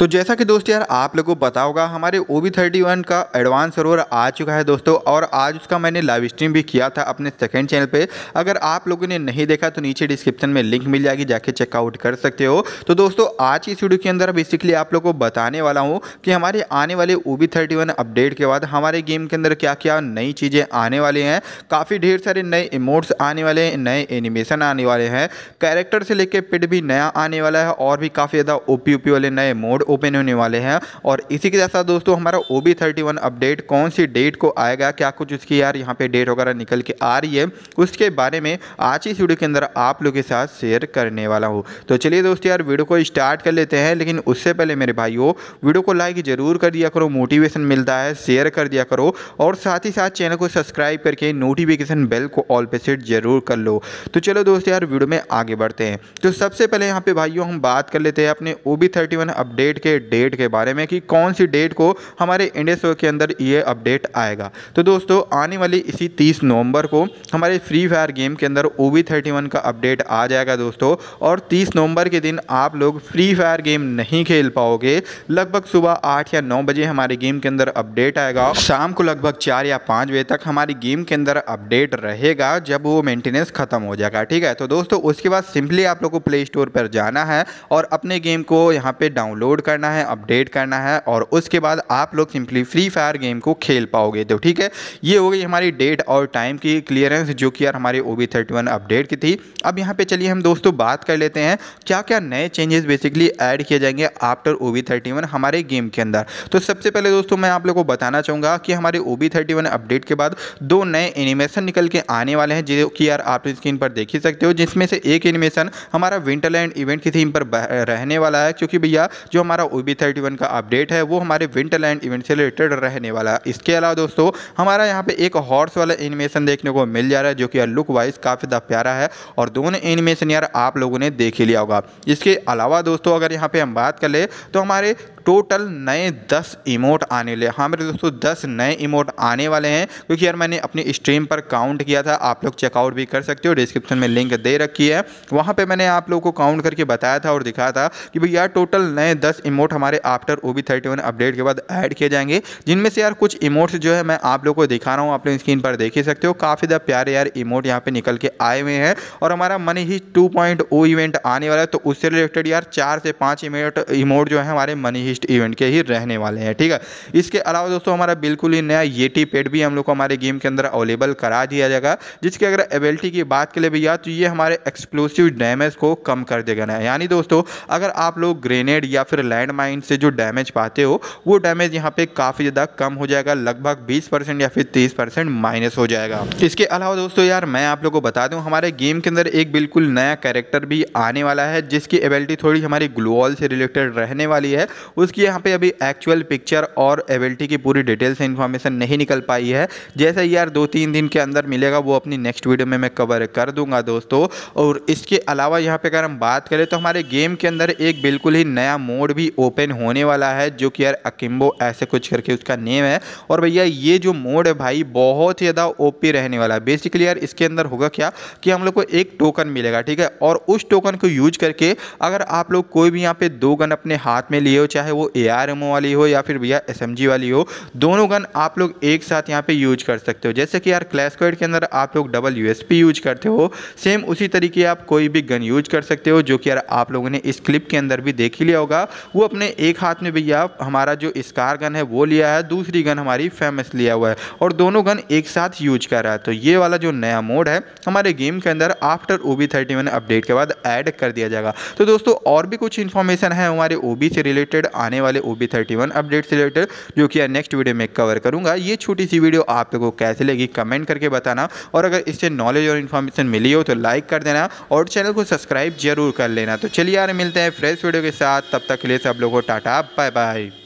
तो जैसा कि दोस्त यार आप लोगों को बता होगा हमारे ओ बी थर्टी वन का एडवांस सर्वर आ चुका है दोस्तों और आज उसका मैंने लाइव स्ट्रीम भी किया था अपने सेकेंड चैनल पे अगर आप लोगों ने नहीं देखा तो नीचे डिस्क्रिप्शन में लिंक मिल जाएगी जाके चेकआउट कर सकते हो तो दोस्तों आज की वीडियो के अंदर बेसिकली आप लोग को बताने वाला हूँ कि हमारे आने वाले O V thirty one update के बाद हमारे गेम के अंदर क्या क्या नई चीज़ें आने वाली हैं काफ़ी ढेर सारे नए इमोट्स आने वाले हैं नए एनिमेशन आने वाले हैं कैरेक्टर से लेकर पिट भी नया आने वाला है और भी काफ़ी ज़्यादा ओ पी वाले नए मोड ओपन होने वाले हैं और इसी के साथ दोस्तों हमारा O B thirty one update कौन सी डेट को आएगा क्या कुछ उसकी यार यहाँ पे डेट वगैरह निकल के आ रही है उसके बारे में आज इस वीडियो के अंदर आप लोगों के साथ शेयर करने वाला हूँ तो चलिए दोस्तों यार वीडियो को स्टार्ट कर लेते हैं लेकिन उससे पहले मेरे भाई वीडियो को लाइक जरूर कर दिया करो मोटिवेशन मिलता है शेयर कर दिया करो और साथ ही साथ चैनल को सब्सक्राइब करके नोटिफिकेशन बेल को ऑल पे सेट जरूर कर लो तो चलो दोस्तों यार वीडियो में आगे बढ़ते हैं तो सबसे पहले यहाँ पे भाइयों हम बात कर लेते हैं अपने O B thirty one update update के डेट के बारे में कि कौन सी डेट को हमारे इंडिया शो के अंदर ये अपडेट आएगा तो दोस्तों आने वाली इसी तीस नवंबर को हमारे फ्री फायर गेम के अंदर ओ वी का अपडेट आ जाएगा दोस्तों और तीस नवंबर के दिन आप लोग फ्री फायर गेम नहीं खेल पाओगे लगभग सुबह आठ या नौ बजे हमारे गेम के अंदर अपडेट आएगा शाम को लगभग चार या पाँच बजे तक हमारी गेम के अंदर अपडेट रहेगा जब वो मेंटेनेंस खत्म हो जाएगा ठीक है तो दोस्तों उसके बाद सिंपली आप लोग को प्ले स्टोर पर जाना है और अपने गेम को यहाँ पे डाउनलोड करना है अपडेट करना है और उसके बाद आप लोग सिंपली फ्री फायर गेम को खेल पाओगे तो ठीक है ये हो गई हमारी डेट और टाइम की क्लियरेंस जो कि यार हमारे ओ बी अपडेट की थी अब यहाँ पे चलिए हम दोस्तों बात कर लेते हैं क्या क्या नए चेंजेस बेसिकली ऐड किए जाएंगे आफ्टर ओ बी हमारे गेम के अंदर तो सबसे पहले दोस्तों मैं आप लोग को बताना चाहूँगा कि हमारे ओ बी अपडेट के बाद दो नए एनिमेशन निकल के आने वाले हैं जो कि यार आप स्क्रीन पर देख ही सकते हो जिसमें से एक एनिमेशन हमारा विंटरलैंड इवेंट की थीम पर रहने वाला है क्योंकि भैया जो हमारा हमारा ओ बी थर्टी वन का अपडेट है वो हमारे विंटरलैंड इवेंट से रिलेटेड रहने वाला है इसके अलावा दोस्तों हमारा यहाँ पे एक हॉर्स वाला एनिमेशन देखने को मिल जा रहा है जो कि लुक वाइज काफ़ी ज़्यादा प्यारा है और दोनों एनिमेशन यार आप लोगों ने देख ही लिया होगा इसके अलावा दोस्तों अगर यहाँ पर हम बात कर ले तो हमारे टोटल नए दस इमोट आने वाले हाँ मेरे दोस्तों दस नए इमोट आने वाले हैं क्योंकि यार मैंने अपनी स्ट्रीम पर काउंट किया था आप लोग चेकआउट भी कर सकते हो डिस्क्रिप्शन में लिंक दे रखी है वहाँ पर मैंने आप लोगों को काउंट करके बताया था और दिखाया था कि भाई यार टोटल नए दस इमोट हमारे आफ्टर ओ बी अपडेट के बाद ऐड किए जाएंगे जिनमें से यार कुछ इमोट्स जो है मैं आप लोग को दिखा रहा हूँ आप लोग स्क्रीन पर देख ही सकते हो काफ़ी ज़्यादा प्यारे यार इमोट यहाँ पे निकल के आए हुए हैं और हमारा मनी ही टू इवेंट आने वाला है तो उससे रिलेटेड यार चार से पाँच इमोट इमोट जो है हमारे मनी ही लिस्ट इवेंट के ही रहने वाले हैं ठीक है इसके अलावा दोस्तों हमारा बिल्कुल ही नया ये टी पेड भी हम लोग को हमारे गेम के अंदर अवेलेबल करा दिया जाएगा जिसकी अगर एबिलिटी की बात के लिए भैया तो ये हमारे एक्सप्लोसिव डैमेज को कम कर देगा ना यानी दोस्तों अगर आप लोग ग्रेनेड या फिर लैंड से जो डैमेज पाते हो वो डैमेज यहाँ पर काफ़ी ज़्यादा कम हो जाएगा लगभग बीस या फिर तीस माइनस हो जाएगा इसके अलावा दोस्तों यार मैं आप लोग को बता दूँ हमारे गेम के अंदर एक बिल्कुल नया कैरेक्टर भी आने वाला है जिसकी एबिलिटी थोड़ी हमारी ग्लोअल से रिलेटेड रहने वाली है उसकी यहाँ पे अभी एक्चुअल पिक्चर और एबिलिटी की पूरी डिटेल से इन्फॉर्मेशन नहीं निकल पाई है जैसे यार दो तीन दिन के अंदर मिलेगा वो अपनी नेक्स्ट वीडियो में मैं कवर कर दूंगा दोस्तों और इसके अलावा यहाँ पे अगर हम बात करें तो हमारे गेम के अंदर एक बिल्कुल ही नया मोड भी ओपन होने वाला है जो कि यार अकिम्बो ऐसे कुछ करके उसका नेम है और भैया ये जो मोड है भाई बहुत ही ज़्यादा ओपी रहने वाला है बेसिकली यार इसके अंदर होगा क्या कि हम लोग को एक टोकन मिलेगा ठीक है और उस टोकन को यूज करके अगर आप लोग कोई भी यहाँ पे दो गन अपने हाथ में लिए हो चाहे चाहे वो ए आर एम ओ वाली हो या फिर भैया एस एम जी वाली हो दोनों गन आप लोग एक साथ यहाँ पे यूज कर सकते हो जैसे कि यार क्लैसकोइड के अंदर आप लोग W S P use करते हो सेम उसी तरीके आप कोई भी गन यूज कर सकते हो जो कि यार आप लोगों ने इस क्लिप के अंदर भी देख ही लिया होगा वो अपने एक हाथ में भैया हमारा जो स्कार गन है वो लिया है दूसरी गन हमारी फेमस लिया हुआ है और दोनों गन एक साथ यूज कर रहा है तो ये वाला जो नया मोड है हमारे गेम के अंदर after O B thirty one update के बाद ऐड कर दिया जाएगा तो दोस्तों और भी कुछ इन्फॉर्मेशन है हमारे ओ बी से रिलेटेड आने वाले O B thirty one update से रिलेटेड जो कि नेक्स्ट वीडियो में कवर करूंगा ये छोटी सी वीडियो आप लोगों को कैसे लगी कमेंट करके बताना और अगर इससे नॉलेज और इन्फॉर्मेशन मिली हो तो लाइक कर देना और चैनल को सब्सक्राइब जरूर कर लेना तो चलिए यार मिलते हैं फ्रेश वीडियो के साथ तब तक के लिए सब लोगों को टाटा बाय बाय